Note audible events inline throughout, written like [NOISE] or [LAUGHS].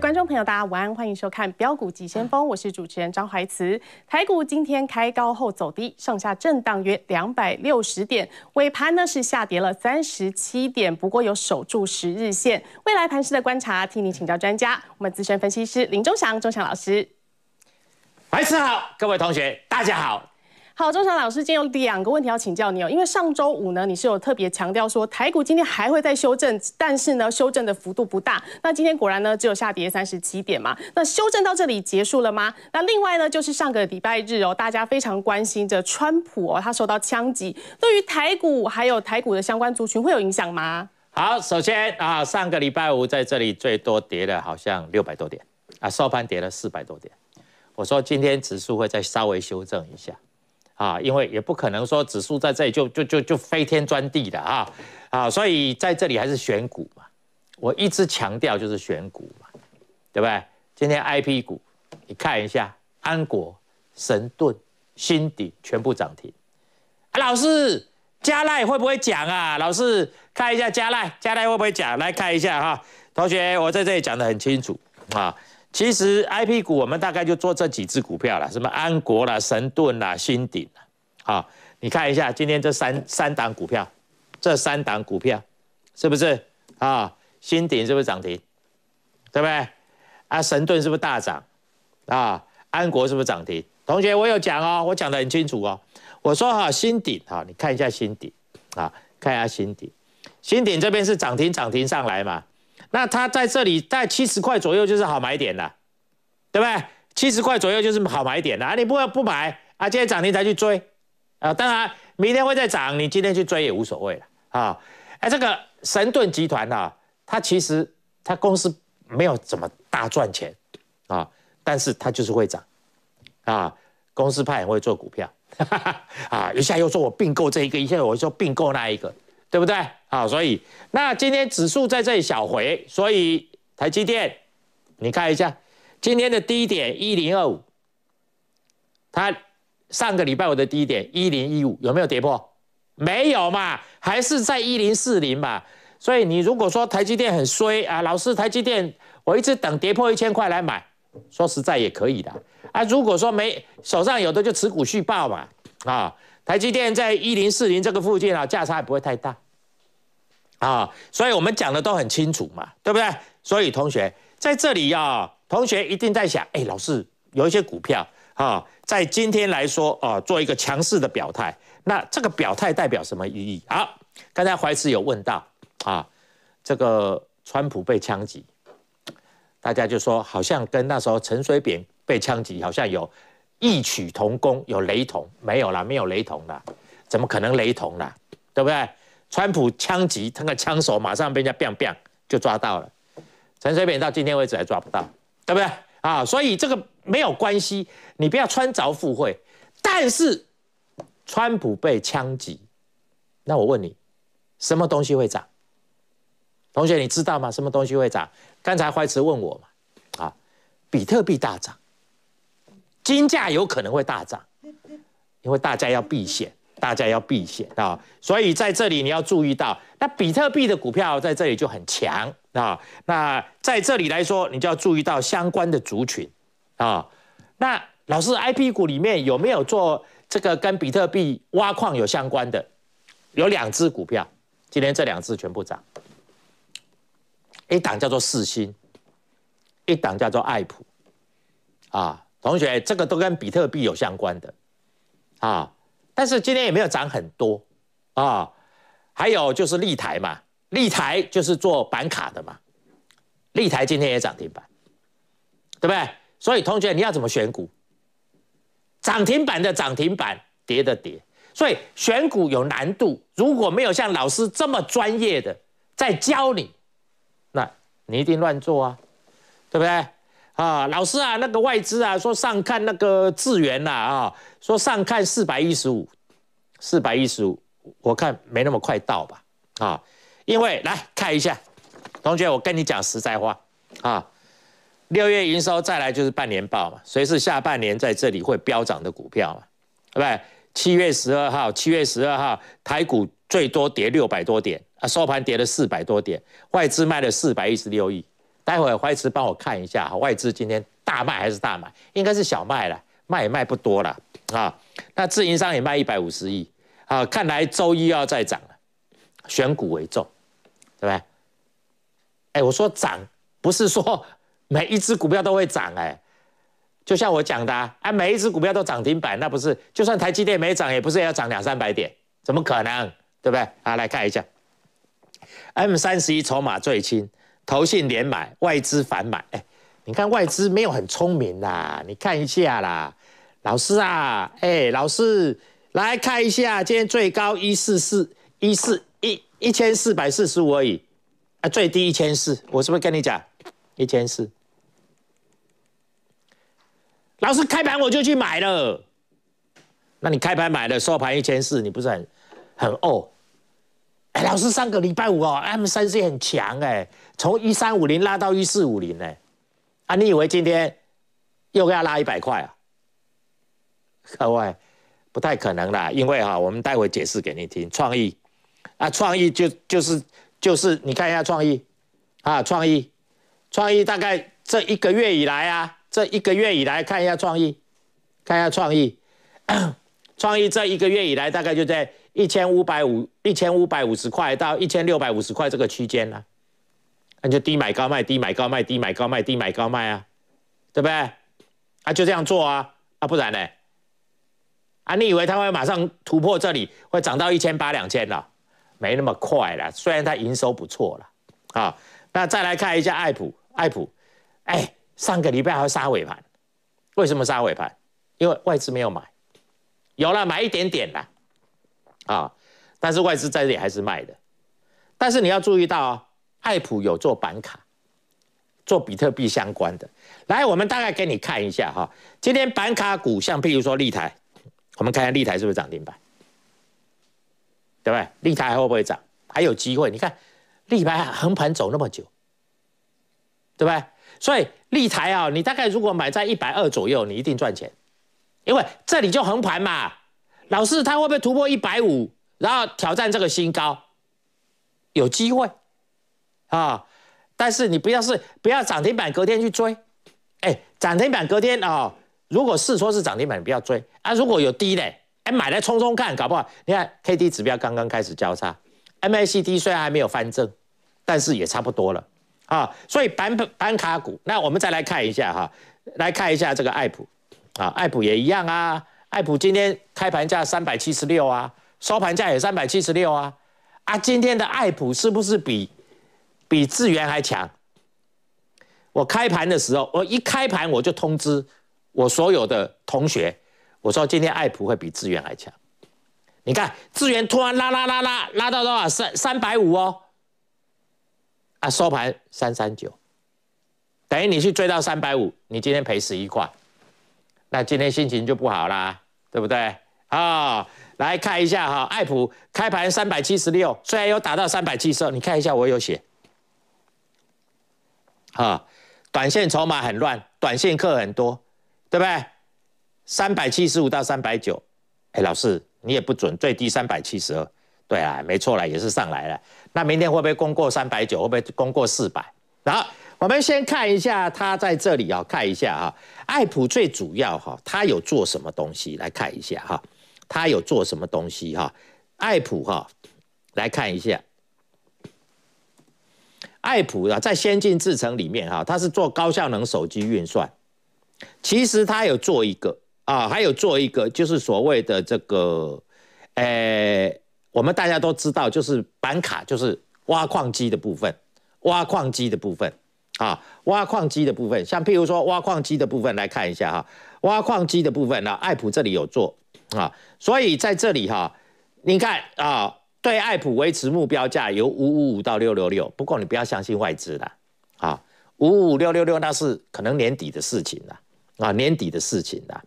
观众朋友，大家晚安，欢迎收看《标股急先锋》，我是主持人张怀慈。台股今天开高后走低，上下震荡约两百六十点，尾盘呢是下跌了三十七点，不过有守住十日线。未来盘势的观察，替你请教专家，我们资深分析师林忠祥，忠祥老师。怀慈好，各位同学，大家好。好，钟祥老师，今天有两个问题要请教你哦。因为上周五呢，你是有特别强调说台股今天还会再修正，但是呢，修正的幅度不大。那今天果然呢，只有下跌三十七点嘛。那修正到这里结束了吗？那另外呢，就是上个礼拜日哦，大家非常关心着川普哦，他受到枪击，对于台股还有台股的相关族群会有影响吗？好，首先啊，上个礼拜五在这里最多跌了好像六百多点啊，收盘跌了四百多点。我说今天指数会再稍微修正一下。啊，因为也不可能说指数在这里就就就就飞天钻地的啊，啊，所以在这里还是选股嘛，我一直强调就是选股嘛，对不对？今天 I P 股，你看一下安国、神盾、新鼎全部涨停。啊，老师，加赖会不会讲啊？老师看一下加赖，加赖会不会讲？来看一下哈，同学，我在这里讲得很清楚啊。其实 I P 股我们大概就做这几只股票了，什么安国啦、神盾啦、新鼎好，你看一下今天这三三档股票，这三档股票是不是啊？新鼎是不是涨停？对不对？啊？神盾是不是大涨？啊？安国是不是涨停？同学，我有讲哦，我讲得很清楚哦。我说好，新鼎好，你看一下新鼎啊，看一下新鼎，新鼎这边是涨停，涨停上来嘛。那它在这里在七十块左右就是好买点了，对不对？七十块左右就是好买点了，你不要不买啊！今天涨停才去追，啊，当然明天会再涨，你今天去追也无所谓了啊！哎，这个神盾集团啊，它其实它公司没有怎么大赚钱啊，但是它就是会涨啊，公司派也会做股票 [LAUGHS] 啊，一下又说我并购这一个，一下我又说并购那一个，对不对？好，所以那今天指数在这里小回，所以台积电，你看一下今天的低点一零二五，它上个礼拜五的低点一零一五有没有跌破？没有嘛，还是在一零四零嘛。所以你如果说台积电很衰啊，老师，台积电我一直等跌破一千块来买，说实在也可以的啊。如果说没手上有的就持股续报嘛。啊，台积电在一零四零这个附近啊，价差也不会太大。啊，所以我们讲的都很清楚嘛，对不对？所以同学在这里啊，同学一定在想，哎，老师有一些股票啊，在今天来说啊，做一个强势的表态，那这个表态代表什么意义？好，刚才怀慈有问到啊，这个川普被枪击，大家就说好像跟那时候陈水扁被枪击好像有异曲同工，有雷同，没有啦，没有雷同啦，怎么可能雷同啦，对不对？川普枪击，他个枪手马上被人家 biang biang 就抓到了，陈水扁到今天为止还抓不到，对不对啊？所以这个没有关系，你不要穿凿附会。但是川普被枪击，那我问你，什么东西会涨？同学你知道吗？什么东西会涨？刚才怀慈问我嘛，啊，比特币大涨，金价有可能会大涨，因为大家要避险。大家要避险啊！所以在这里你要注意到，那比特币的股票在这里就很强啊。那在这里来说，你就要注意到相关的族群啊。那老师，I P 股里面有没有做这个跟比特币挖矿有相关的？有两只股票，今天这两只全部涨。一档叫做四星，一档叫做爱普啊。同学，这个都跟比特币有相关的啊。但是今天也没有涨很多，啊，还有就是利台嘛，利台就是做板卡的嘛，利台今天也涨停板，对不对？所以同学你要怎么选股？涨停板的涨停板，跌的跌，所以选股有难度。如果没有像老师这么专业的在教你，那你一定乱做啊，对不对？啊，老师啊，那个外资啊说上看那个智源啊，啊。说上看四百一十五，四百一十五，我看没那么快到吧？啊，因为来看一下，同学，我跟你讲实在话，啊，六月营收再来就是半年报嘛，谁是下半年在这里会飙涨的股票嘛？对不对？七月十二号，七月十二号，台股最多跌六百多点，啊，收盘跌了四百多点，外资卖了四百一十六亿。待会怀慈帮我看一下，外资今天大卖还是大买？应该是小卖了，卖也卖不多了。啊，那自营商也卖一百五十亿，啊，看来周一要再涨了，选股为重，对不对？哎，我说涨不是说 [LAUGHS] 每一只股票都会涨，哎，就像我讲的，啊每一只股票都涨停板，那不是就算台积电没涨，也不是要涨两三百点，怎么可能？对不对？啊，来看一下，M 三十一筹码最轻，投信连买，外资反买，哎，你看外资没有很聪明啦，你看一下啦。老师啊，哎，老师来看一下，今天最高一四四一四一一千四百四十五而已，啊，最低一千四，我是不是跟你讲，一千四？老师开盘我就去买了，那你开盘买了，收盘一千四，你不是很很哦？哎，老师上个礼拜五哦，M 三 C 很强哎，从一三五零拉到一四五零呢，啊，你以为今天又给他拉一百块啊？各位，不太可能啦，因为哈，我们待会解释给你听。创意啊，创意就就是就是，你看一下创意啊，创意，创意大概这一个月以来啊，这一个月以来，看一下创意，看一下创意，创意这一个月以来大概就在一千五百五、一千五百五十块到一千六百五十块这个区间啦。那就低买高卖，低买高卖，低买高卖，低买高卖啊，对不对？啊，就这样做啊，啊，不然呢？啊，你以为他会马上突破这里，会涨到一千八、两千了？没那么快了。虽然它营收不错了，啊，那再来看一下艾普，艾普，哎，上个礼拜还杀尾盘，为什么杀尾盘？因为外资没有买，有了买一点点啦。啊，但是外资在这里还是卖的。但是你要注意到啊，艾普有做板卡，做比特币相关的。来，我们大概给你看一下哈，今天板卡股，像譬如说立台。我们看下立台是不是涨停板，对不对？立台还会不会涨？还有机会？你看，立台横盘走那么久，对不对？所以立台啊，你大概如果买在一百二左右，你一定赚钱，因为这里就横盘嘛。老是它会不会突破一百五，然后挑战这个新高？有机会啊，但是你不要是不要涨停板隔天去追，哎，涨停板隔天啊。如果试错是涨停板，你不要追啊！如果有低的，哎，买来冲冲看，搞不好你看 K D 指标刚刚开始交叉，M A C D 虽然还没有翻正，但是也差不多了啊！所以板板卡股，那我们再来看一下哈，来看一下这个艾普啊，艾普也一样啊，艾普今天开盘价三百七十六啊，收盘价也三百七十六啊啊！今天的艾普是不是比比智元还强？我开盘的时候，我一开盘我就通知。我所有的同学，我说今天爱普会比资源还强。你看资源突然拉拉拉拉拉到多少三三百五哦，啊收盘三三九，等于你去追到三百五，你今天赔十一块，那今天心情就不好啦，对不对？啊，来看一下哈，爱普开盘三百七十六，虽然有打到三百七十，二，你看一下我有写，啊，短线筹码很乱，短线客很多。对不对？三百七十五到三百九，哎，老师，你也不准，最低三百七十二。对啊，没错啦，也是上来了。那明天会不会攻过三百九？会不会攻过四百？然后我们先看一下它在这里啊，看一下哈，爱普最主要哈，它有做什么东西？来看一下哈，它有做什么东西哈？爱普哈，来看一下，爱普啊，在先进制程里面哈，它是做高效能手机运算。其实他有做一个啊，还有做一个，就是所谓的这个，诶，我们大家都知道，就是板卡，就是挖矿机的部分，挖矿机的部分啊，挖矿机的部分，像譬如说挖矿机的部分来看一下哈，挖矿机的部分呢，艾普这里有做啊，所以在这里哈，你看啊，对艾普维持目标价由五五五到六六六，不过你不要相信外资啦。啊，五五六六六那是可能年底的事情了。啊，年底的事情啦，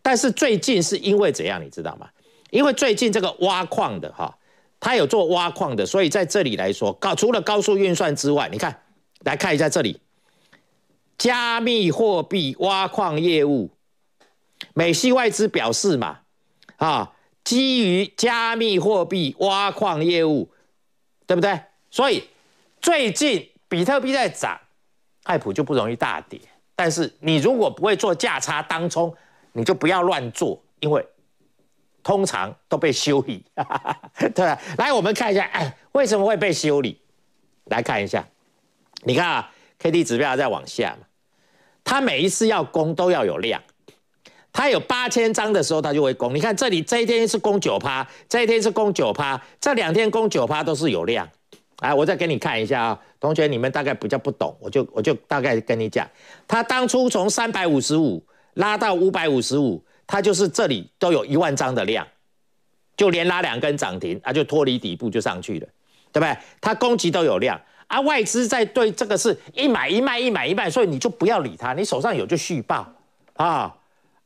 但是最近是因为怎样，你知道吗？因为最近这个挖矿的哈，他有做挖矿的，所以在这里来说，高除了高速运算之外，你看，来看一下这里，加密货币挖矿业务，美系外资表示嘛，啊，基于加密货币挖矿业务，对不对？所以最近比特币在涨，爱普就不容易大跌。但是你如果不会做价差当冲，你就不要乱做，因为通常都被修理，[LAUGHS] 对吧？来，我们看一下，哎，为什么会被修理？来看一下，你看啊，K D 指标在往下嘛，它每一次要攻都要有量，它有八千张的时候它就会攻，你看这里这一天是攻九趴，这一天是攻九趴，这两天攻九趴都是有量。来，我再给你看一下啊，同学，你们大概比较不懂，我就我就大概跟你讲，他当初从三百五十五拉到五百五十五，他就是这里都有一万张的量，就连拉两根涨停，啊，就脱离底部就上去了，对不对？他攻击都有量，啊，外资在对这个是一买一卖一买一卖，所以你就不要理他，你手上有就续报啊，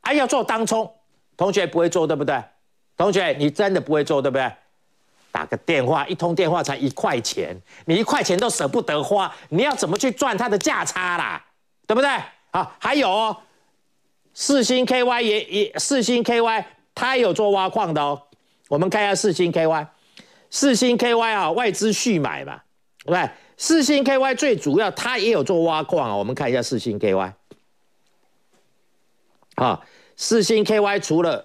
啊，要做当冲，同学不会做对不对？同学，你真的不会做对不对？打个电话，一通电话才一块钱，你一块钱都舍不得花，你要怎么去赚它的价差啦？对不对？啊，还有哦、四星 KY 也也四星 KY，它也有做挖矿的哦。我们看一下四星 KY，四星 KY 啊，外资续买嘛，对不对？四星 KY 最主要它也有做挖矿啊。我们看一下四星 KY，啊，四星 KY 除了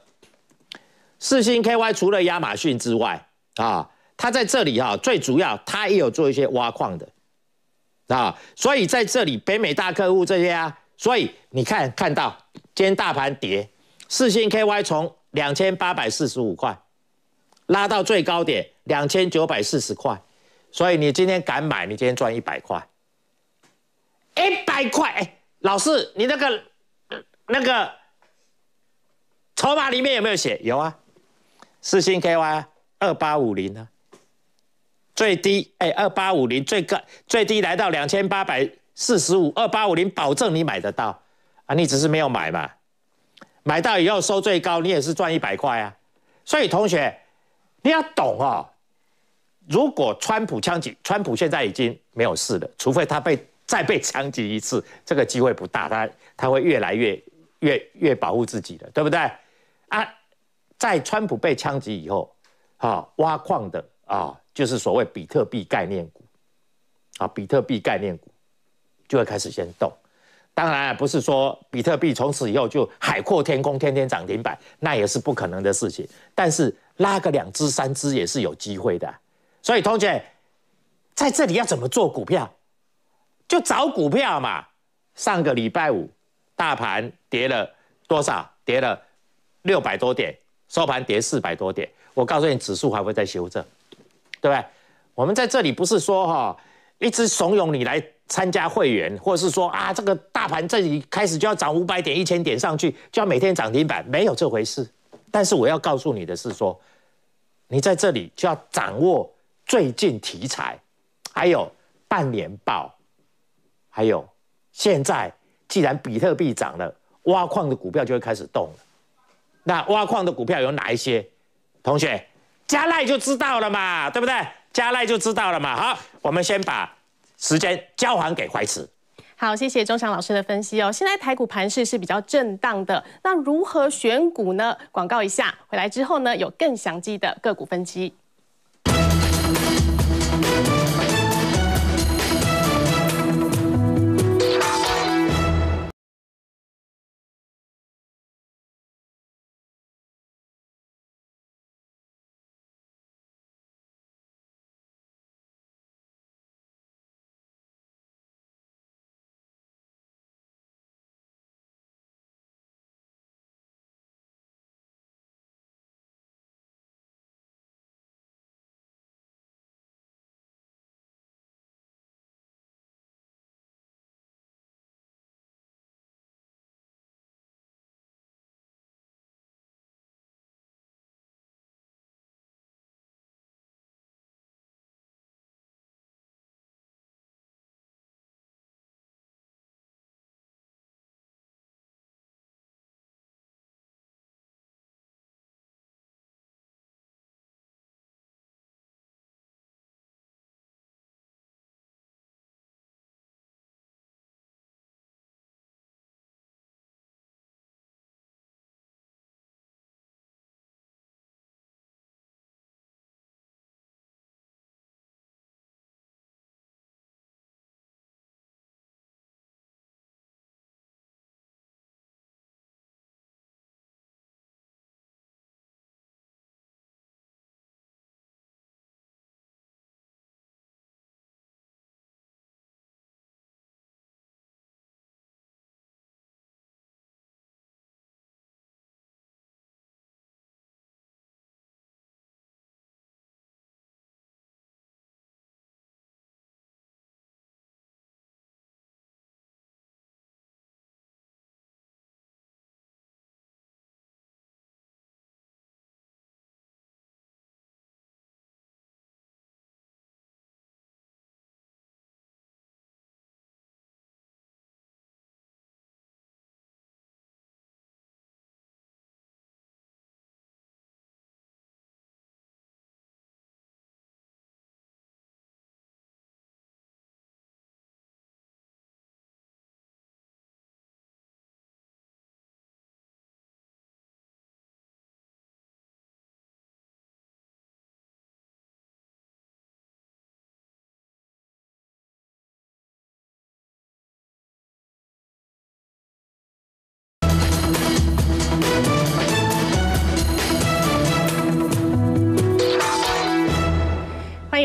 四星 KY 除了亚马逊之外。啊，他在这里哈，最主要他也有做一些挖矿的，啊，所以在这里北美大客户这些啊，所以你看看到今天大盘跌，四星 KY 从两千八百四十五块拉到最高点两千九百四十块，所以你今天敢买，你今天赚一百块，一百块，哎，老师你那个那个筹码里面有没有写？有啊，四星 KY。二八五零呢？最低哎，二八五零最高，最低来到两千八百四十五。二八五零，保证你买得到啊！你只是没有买嘛，买到以后收最高，你也是赚一百块啊。所以同学，你要懂哦。如果川普枪击，川普现在已经没有事了，除非他被再被枪击一次，这个机会不大。他他会越来越越越保护自己的，对不对啊？在川普被枪击以后。啊，挖矿的啊，就是所谓比特币概念股，啊，比特币概念股就会开始先动。当然不是说比特币从此以后就海阔天空，天天涨停板，那也是不可能的事情。但是拉个两只三只也是有机会的。所以同学在这里要怎么做股票？就找股票嘛。上个礼拜五大盘跌了多少？跌了六百多点，收盘跌四百多点。我告诉你，指数还会再修正，对不对？我们在这里不是说哈，一直怂恿你来参加会员，或者是说啊，这个大盘这里开始就要涨五百点、一千点上去，就要每天涨停板，没有这回事。但是我要告诉你的是，说你在这里就要掌握最近题材，还有半年报，还有现在既然比特币涨了，挖矿的股票就会开始动了。那挖矿的股票有哪一些？同学，加奈就知道了嘛，对不对？加奈就知道了嘛。好，我们先把时间交还给怀慈。好，谢谢钟祥老师的分析哦。现在台股盘势是比较震荡的，那如何选股呢？广告一下，回来之后呢，有更详细的个股分析。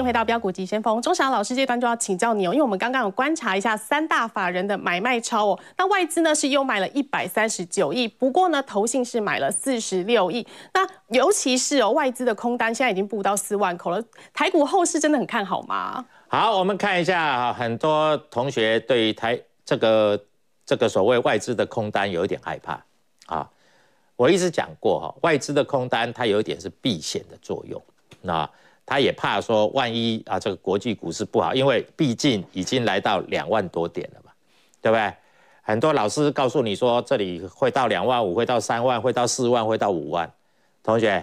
回到标股急先锋，钟祥老师，这段就要请教你哦。因为我们刚刚有观察一下三大法人的买卖超哦，那外资呢是又买了一百三十九亿，不过呢，投信是买了四十六亿。那尤其是哦，外资的空单现在已经不到四万口了。台股后市真的很看好吗？好，我们看一下哈。很多同学对台这个这个所谓外资的空单有点害怕啊。我一直讲过哈，外资的空单它有一点是避险的作用，那。他也怕说，万一啊，这个国际股市不好，因为毕竟已经来到两万多点了嘛，对不对？很多老师告诉你说，这里会到两万五，会到三万，会到四万，会到五万。同学，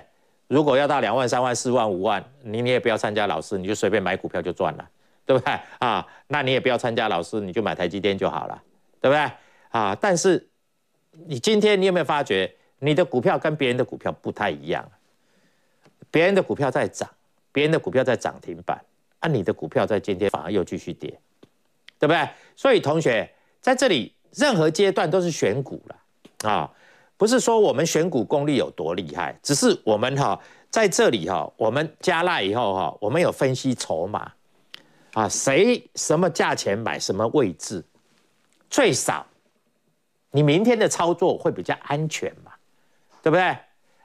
如果要到两万、三万、四万、五万，你你也不要参加老师，你就随便买股票就赚了，对不对？啊，那你也不要参加老师，你就买台积电就好了，对不对？啊，但是你今天你有没有发觉，你的股票跟别人的股票不太一样？别人的股票在涨。别人的股票在涨停板，啊，你的股票在今天反而又继续跌，对不对？所以同学在这里，任何阶段都是选股了啊，不是说我们选股功力有多厉害，只是我们哈在这里哈，我们加辣以后哈，我们有分析筹码啊，谁什么价钱买什么位置，最少，你明天的操作会比较安全嘛，对不对？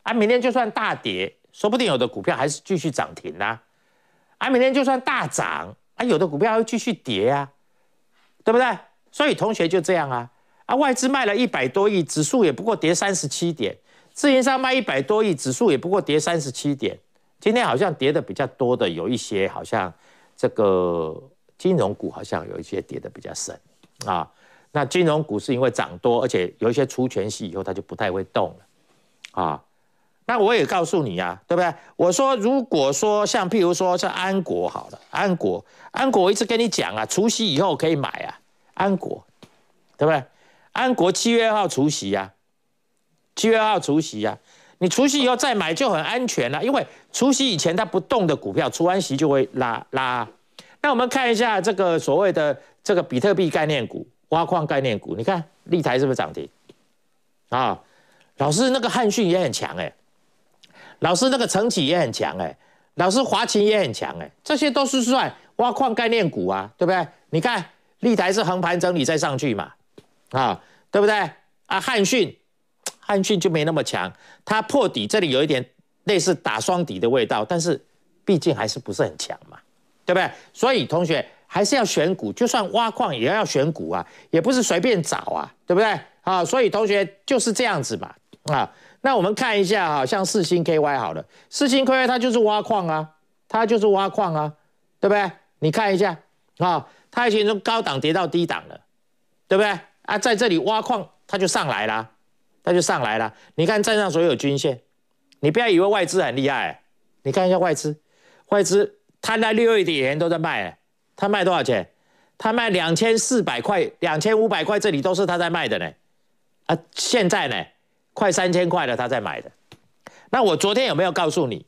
啊，明天就算大跌。说不定有的股票还是继续涨停呐，啊，每天就算大涨，啊，有的股票会继续跌啊，对不对？所以同学就这样啊，啊，外资卖了一百多亿，指数也不过跌三十七点，自营商卖一百多亿，指数也不过跌三十七点。今天好像跌的比较多的，有一些好像这个金融股好像有一些跌的比较深，啊，那金融股是因为涨多，而且有一些除权息以后，它就不太会动了，啊。那我也告诉你呀，对不对？我说，如果说像譬如说像安国好了，安国，安国，我一直跟你讲啊，除夕以后可以买啊，安国，对不对？安国七月二号除夕呀，七月二号除夕呀，你除夕以后再买就很安全了，因为除夕以前它不动的股票，除完夕就会拉拉。那我们看一下这个所谓的这个比特币概念股、挖矿概念股，你看立台是不是涨停？啊，老师那个汉讯也很强哎。老师，那个成绩也很强哎，老师华勤也很强哎，这些都是算挖矿概念股啊，对不对？你看立台是横盘整理再上去嘛，啊，对不对？啊，汉讯，汉讯就没那么强，它破底这里有一点类似打双底的味道，但是毕竟还是不是很强嘛，对不对？所以同学还是要选股，就算挖矿也要选股啊，也不是随便找啊，对不对？啊，所以同学就是这样子嘛，啊。那我们看一下哈，像四星 KY 好了，四星 KY 它就是挖矿啊，它就是挖矿啊，对不对？你看一下啊，它已经从高档跌到低档了，对不对？啊，在这里挖矿，它就上来了，它就上来了。你看站上所有均线，你不要以为外资很厉害，你看一下外资，外资它在六月底以人都在卖，它卖多少钱？它卖两千四百块、两千五百块，这里都是它在卖的呢。啊，现在呢？快三千块了，他在买的。那我昨天有没有告诉你？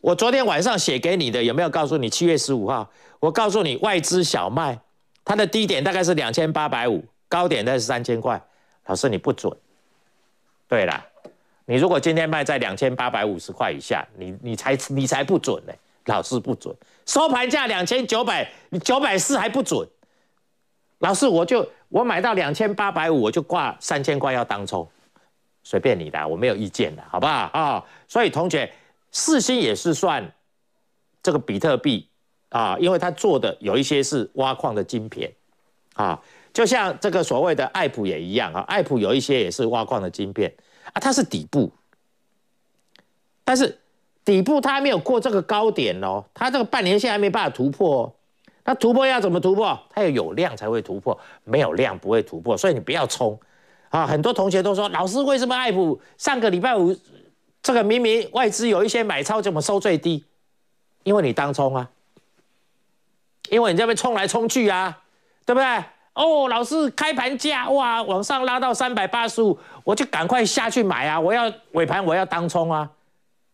我昨天晚上写给你的有没有告诉你？七月十五号，我告诉你外资小麦它的低点大概是两千八百五，高点在三千块。老师你不准。对了，你如果今天卖在两千八百五十块以下，你你才你才不准呢。老师不准，收盘价两千九百九百四还不准。老师，我就我买到两千八百五，我就挂三千块要当冲。随便你的，我没有意见的，好不好啊？所以同学，四星也是算这个比特币啊，因为它做的有一些是挖矿的晶片啊，就像这个所谓的艾普也一样啊，艾普有一些也是挖矿的晶片啊，它是底部，但是底部它还没有过这个高点哦，它这个半年线还没办法突破，哦。那突破要怎么突破？它要有量才会突破，没有量不会突破，所以你不要冲。啊，很多同学都说老师为什么爱普上个礼拜五，这个明明外资有一些买超，怎么收最低？因为你当冲啊，因为你这边冲来冲去啊，对不对？哦，老师开盘价哇，往上拉到三百八十五，我就赶快下去买啊，我要尾盘我要当冲啊，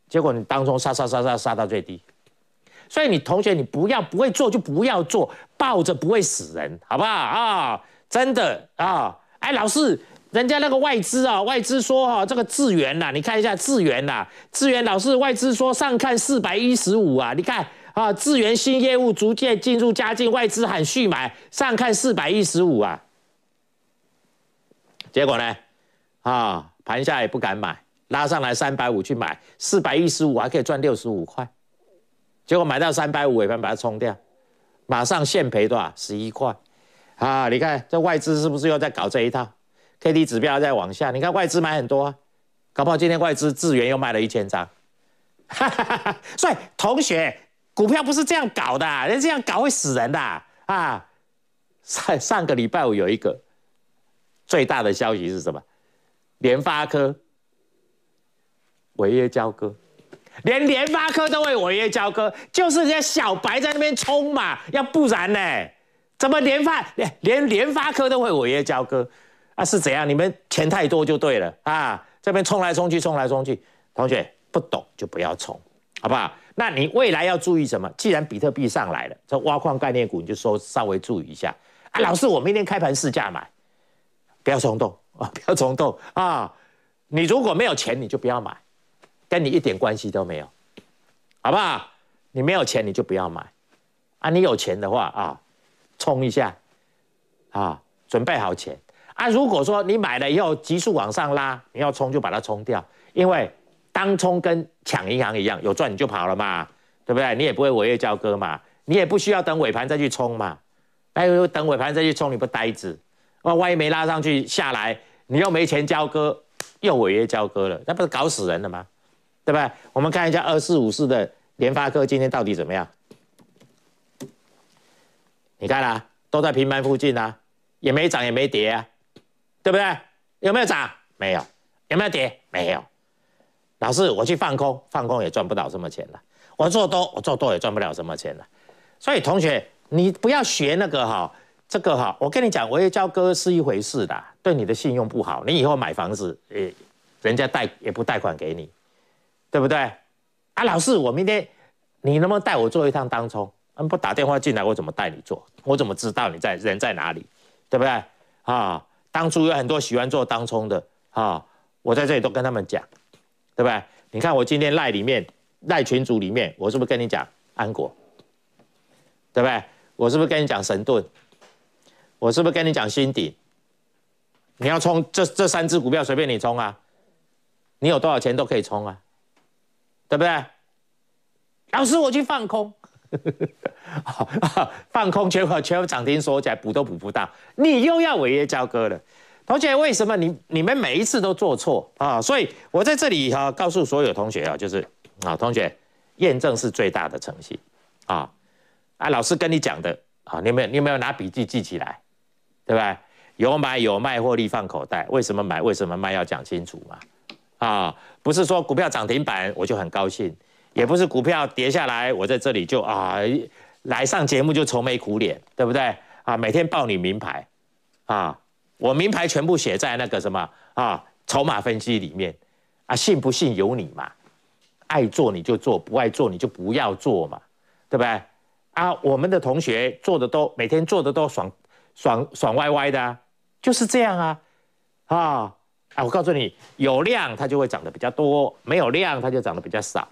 结果你当冲杀杀杀杀杀到最低，所以你同学你不要不会做就不要做，抱着不会死人，好不好啊？真的啊，哎老师。人家那个外资啊，外资说哈，这个智元呐，你看一下智元呐，智元老师，外资说上看四百一十五啊，你看啊，智元新业务逐渐进入佳境，外资喊续买，上看四百一十五啊，结果呢，啊，盘下也不敢买，拉上来三百五去买，四百一十五还可以赚六十五块，结果买到三百五尾盘把它冲掉，马上现赔多少十一块，啊，你看这外资是不是又在搞这一套？K D 指标在往下，你看外资买很多，啊，搞不好今天外资智源又卖了一千张。[LAUGHS] 所以同学，股票不是这样搞的，人这样搞会死人的啊！上上个礼拜五有一个最大的消息是什么？联发科违约交割，连联发科都会违约交割，就是人家小白在那边冲嘛，要不然呢，怎么联发连连联发科都会违约交割？啊是怎样？你们钱太多就对了啊！这边冲来冲去，冲来冲去，同学不懂就不要冲，好不好？那你未来要注意什么？既然比特币上来了，这挖矿概念股你就说稍微注意一下啊。老师，我明天开盘试价买，不要冲动啊！不要冲动啊！你如果没有钱，你就不要买，跟你一点关系都没有，好不好？你没有钱你就不要买啊！你有钱的话啊，冲一下啊，准备好钱。啊，如果说你买了以后急速往上拉，你要冲就把它冲掉，因为当冲跟抢银行一样，有赚你就跑了嘛，对不对？你也不会违约交割嘛，你也不需要等尾盘再去冲嘛，那又等尾盘再去冲你不呆子？哇，万一没拉上去下来，你又没钱交割，又违约交割了，那不是搞死人了吗？对不对？我们看一下二四五四的联发科今天到底怎么样？你看啊，都在平盘附近啊，也没涨也没跌啊。对不对？有没有涨？没有。有没有跌？没有。老师，我去放空，放空也赚不到什么钱的。我做多，我做多也赚不了什么钱的。所以同学，你不要学那个哈，这个哈，我跟你讲，我也教歌是一回事的，对你的信用不好。你以后买房子，诶，人家贷也不贷款给你，对不对？啊，老师，我明天你能不能带我做一趟当冲？嗯，不打电话进来，我怎么带你做？我怎么知道你在人在哪里？对不对？啊？当初有很多喜欢做当冲的，哈，我在这里都跟他们讲，对不对？你看我今天赖里面赖群组里面，我是不是跟你讲安国？对不对？我是不是跟你讲神盾？我是不是跟你讲新鼎？你要冲这这三只股票，随便你冲啊，你有多少钱都可以冲啊，对不对？老师，我去放空。[LAUGHS] 放空全部全部涨停，锁起来补都补不到，你又要违约交割了，同学为什么你你们每一次都做错啊？所以我在这里哈告诉所有同学啊，就是啊，同学验证是最大的诚信啊啊，老师跟你讲的啊，你没有你没有拿笔记记起来，对吧？有买有卖获利放口袋，为什么买为什么卖要讲清楚嘛？啊，不是说股票涨停板我就很高兴，也不是股票跌下来我在这里就啊。来上节目就愁眉苦脸，对不对啊？每天报你名牌，啊，我名牌全部写在那个什么啊，筹码分析里面，啊，信不信由你嘛，爱做你就做，不爱做你就不要做嘛，对不对？啊，我们的同学做的都每天做的都爽爽爽歪歪的，就是这样啊，啊啊，我告诉你，有量它就会长得比较多，没有量它就长得比较少。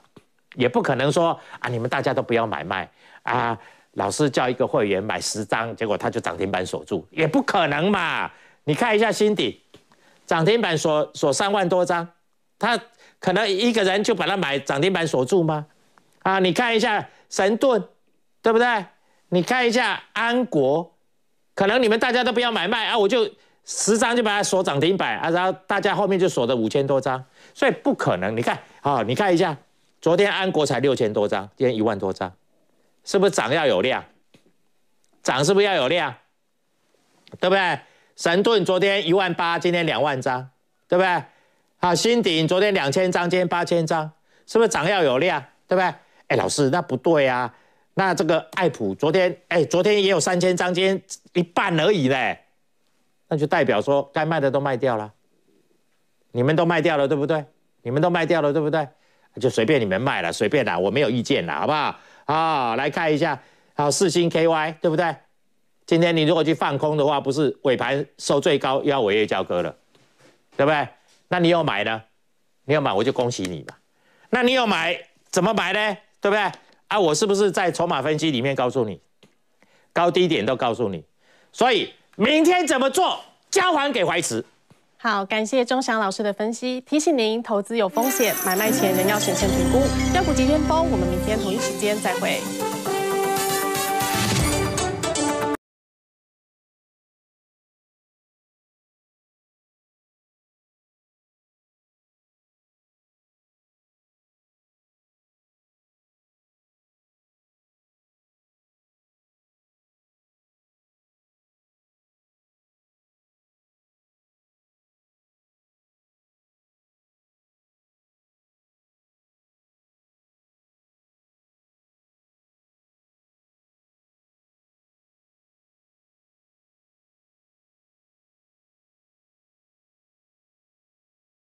也不可能说啊，你们大家都不要买卖啊！老师叫一个会员买十张，结果他就涨停板锁住，也不可能嘛！你看一下新底，涨停板锁锁三万多张，他可能一个人就把它买涨停板锁住吗？啊，你看一下神盾，对不对？你看一下安国，可能你们大家都不要买卖啊，我就十张就把它锁涨停板，啊，然后大家后面就锁的五千多张，所以不可能。你看啊，你看一下。昨天安国才六千多张，今天一万多张，是不是涨要有量？涨是不是要有量？对不对？神盾昨天一万八，今天两万张，对不对？好，新鼎昨天两千张，今天八千张，是不是涨要有量？对不对？哎，老师那不对啊，那这个爱普昨天，哎，昨天也有三千张，今天一半而已嘞，那就代表说该卖的都卖掉了，你们都卖掉了对不对？你们都卖掉了对不对？就随便你们卖了，随便啦，我没有意见啦，好不好？啊，来看一下，好，四星 KY 对不对？今天你如果去放空的话，不是尾盘收最高，要违约交割了，对不对？那你有买呢？你有买我就恭喜你嘛。那你有买怎么买呢？对不对？啊，我是不是在筹码分析里面告诉你高低点都告诉你？所以明天怎么做？交还给怀慈。好，感谢钟祥老师的分析。提醒您，投资有风险，买卖前仍要审慎评估。要股急先锋，我们明天同一时间再会。